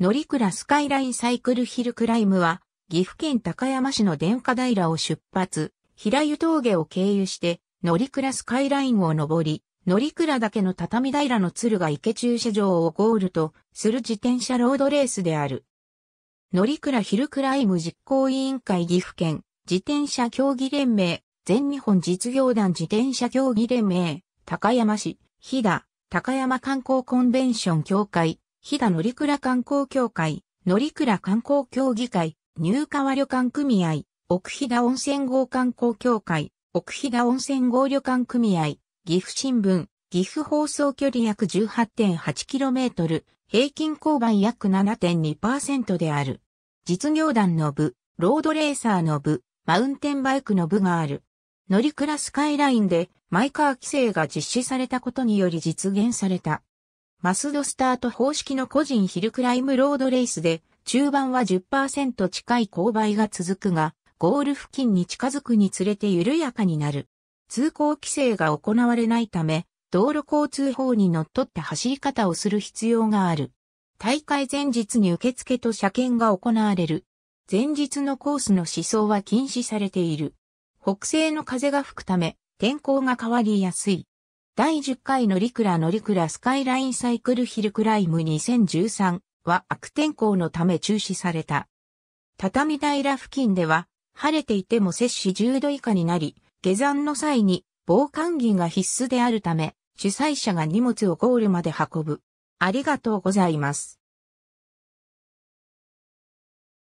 乗鞍スカイラインサイクルヒルクライムは、岐阜県高山市の電化平を出発、平湯峠を経由して、乗鞍スカイラインを登り、乗鞍岳の畳平の鶴ヶ池駐車場をゴールとする自転車ロードレースである。乗鞍ヒルクライム実行委員会岐阜県自転車競技連盟全日本実業団自転車競技連盟高山市飛騨高山観光コンベンション協会飛騨乗鞍観光協会、乗鞍観光協議会、入川旅館組合、奥飛騨温泉郷観光協会、奥飛騨温泉郷旅館組合、岐阜新聞、岐阜放送距離約 18.8km、平均勾配約7.2%である。実業団の部、ロードレーサーの部、マウンテンバイクの部がある。乗鞍スカイラインでマイカー規制が実施されたことにより実現された。マスドスタート方式の個人ヒルクライムロードレースで、中盤は10%近い勾配が続くが、ゴール付近に近づくにつれて緩やかになる。通行規制が行われないため、道路交通法にのっとって走り方をする必要がある。大会前日に受付と車検が行われる。前日のコースの思想は禁止されている。北西の風が吹くため、天候が変わりやすい。第10回のリクラ乗りクラスカイラインサイクルヒルクライム2013は悪天候のため中止された。畳平付近では晴れていても摂氏10度以下になり、下山の際に防寒着が必須であるため、主催者が荷物をゴールまで運ぶ。ありがとうございます。